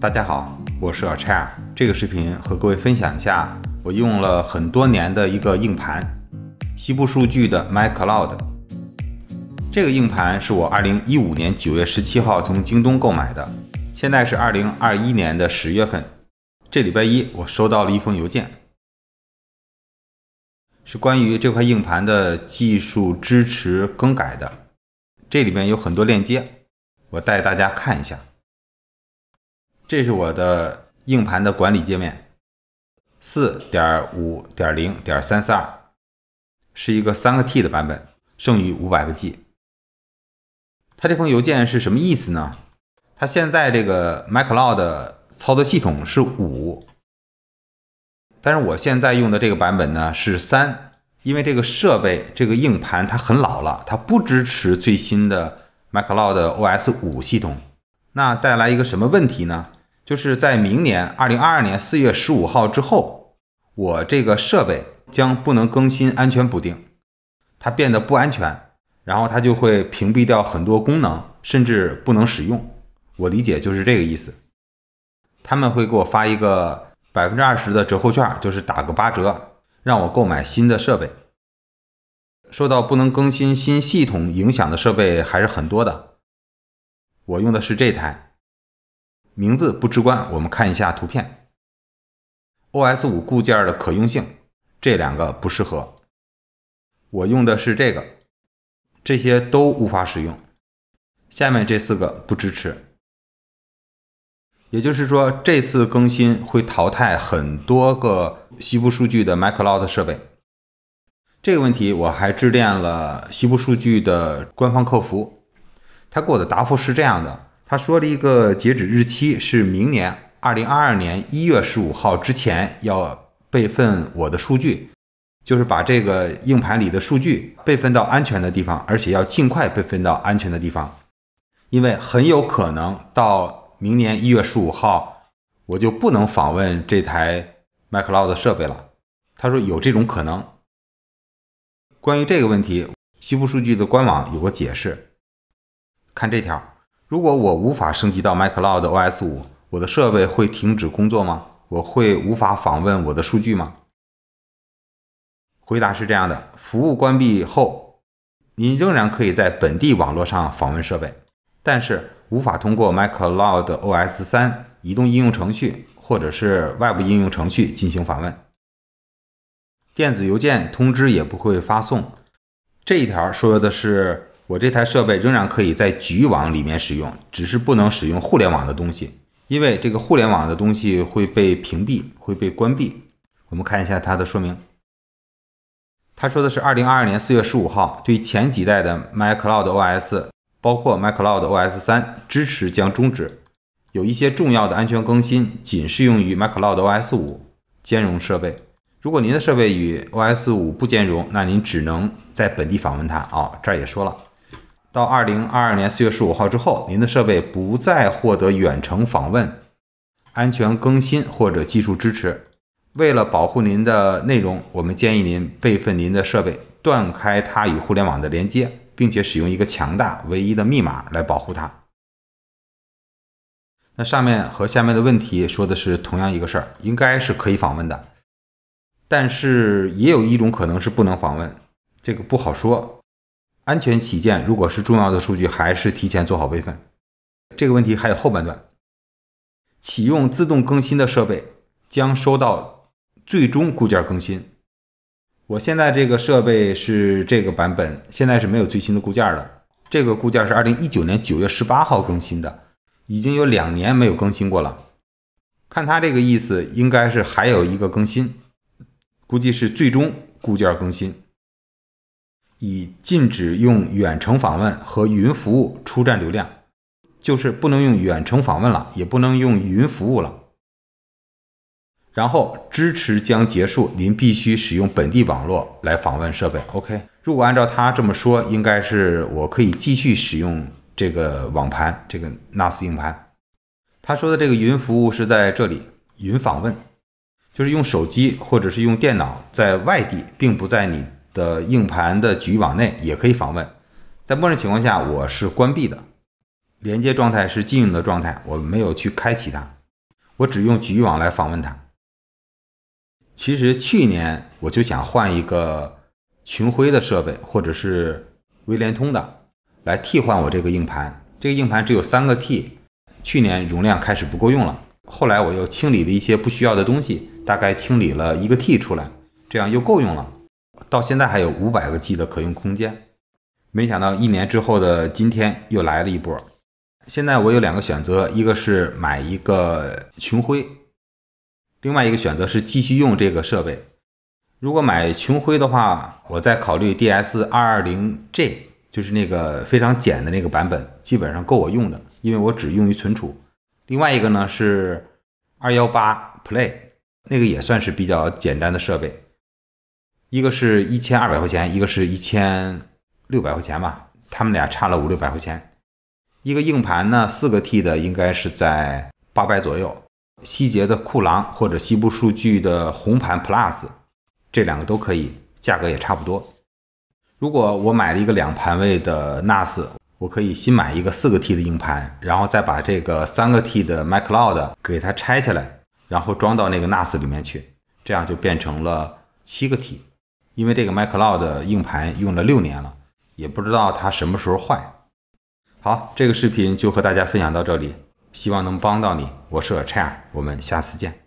大家好，我是小 Chair。这个视频和各位分享一下我用了很多年的一个硬盘，西部数据的 My Cloud。这个硬盘是我2015年9月17号从京东购买的，现在是2021年的十月份。这礼拜一我收到了一封邮件，是关于这块硬盘的技术支持更改的。这里面有很多链接，我带大家看一下。这是我的硬盘的管理界面，四点五点零点三四二，是一个三个 T 的版本，剩余五百个 G。他这封邮件是什么意思呢？他现在这个 Mac Cloud 操作系统是五，但是我现在用的这个版本呢是三，因为这个设备这个硬盘它很老了，它不支持最新的 Mac Cloud 的 OS 五系统，那带来一个什么问题呢？就是在明年二零二二年四月十五号之后，我这个设备将不能更新安全补丁，它变得不安全，然后它就会屏蔽掉很多功能，甚至不能使用。我理解就是这个意思。他们会给我发一个百分之二十的折扣券，就是打个八折，让我购买新的设备。受到不能更新新系统影响的设备还是很多的，我用的是这台。名字不直观，我们看一下图片。OS 五固件的可用性，这两个不适合。我用的是这个，这些都无法使用。下面这四个不支持，也就是说这次更新会淘汰很多个西部数据的 MacCloud 设备。这个问题我还致电了西部数据的官方客服，他给我的答复是这样的。他说了一个截止日期是明年二零二二年一月十五号之前要备份我的数据，就是把这个硬盘里的数据备份到安全的地方，而且要尽快备份到安全的地方，因为很有可能到明年一月十五号我就不能访问这台 Mac Cloud 设备了。他说有这种可能。关于这个问题，西部数据的官网有个解释，看这条。如果我无法升级到 m a c l o u d OS 五，我的设备会停止工作吗？我会无法访问我的数据吗？回答是这样的：服务关闭后，您仍然可以在本地网络上访问设备，但是无法通过 m a c l o u d OS 三移动应用程序或者是外部应用程序进行访问。电子邮件通知也不会发送。这一条说的是。我这台设备仍然可以在局域网里面使用，只是不能使用互联网的东西，因为这个互联网的东西会被屏蔽，会被关闭。我们看一下它的说明，它说的是二零二二年四月十五号，对前几代的 Mac Cloud OS，包括 Mac Cloud OS 三支持将终止，有一些重要的安全更新仅适用于 Mac Cloud OS 五兼容设备。如果您的设备与 OS 五不兼容，那您只能在本地访问它。哦，这儿也说了。到二零二二年四月十五号之后，您的设备不再获得远程访问、安全更新或者技术支持。为了保护您的内容，我们建议您备份您的设备，断开它与互联网的连接，并且使用一个强大、唯一的密码来保护它。那上面和下面的问题说的是同样一个事儿，应该是可以访问的，但是也有一种可能是不能访问，这个不好说。安全起见，如果是重要的数据，还是提前做好备份。这个问题还有后半段。启用自动更新的设备将收到最终固件更新。我现在这个设备是这个版本，现在是没有最新的固件了。这个固件是二零一九年九月十八号更新的，已经有两年没有更新过了。看他这个意思，应该是还有一个更新，估计是最终固件更新。已禁止用远程访问和云服务出站流量，就是不能用远程访问了，也不能用云服务了。然后支持将结束，您必须使用本地网络来访问设备。OK，如果按照他这么说，应该是我可以继续使用这个网盘，这个 NAS 硬盘。他说的这个云服务是在这里，云访问就是用手机或者是用电脑在外地，并不在你。的硬盘的局域网内也可以访问，在默认情况下我是关闭的，连接状态是禁用的状态，我没有去开启它，我只用局域网来访问它。其实去年我就想换一个群晖的设备或者是微联通的来替换我这个硬盘，这个硬盘只有三个 T，去年容量开始不够用了，后来我又清理了一些不需要的东西，大概清理了一个 T 出来，这样又够用了。到现在还有五百个 G 的可用空间，没想到一年之后的今天又来了一波。现在我有两个选择，一个是买一个群晖，另外一个选择是继续用这个设备。如果买群晖的话，我在考虑 DS 二二零 G，就是那个非常简的那个版本，基本上够我用的，因为我只用于存储。另外一个呢是二幺八 Play，那个也算是比较简单的设备。一个是一千二百块钱，一个是一千六百块钱吧，他们俩差了五六百块钱。一个硬盘呢，四个 T 的应该是在八百左右。希捷的酷狼或者西部数据的红盘 Plus，这两个都可以，价格也差不多。如果我买了一个两盘位的 NAS，我可以新买一个四个 T 的硬盘，然后再把这个三个 T 的 MacCloud 给它拆下来，然后装到那个 NAS 里面去，这样就变成了七个 T。因为这个 Mac Cloud 的硬盘用了六年了，也不知道它什么时候坏。好，这个视频就和大家分享到这里，希望能帮到你。我是 a i r 我们下次见。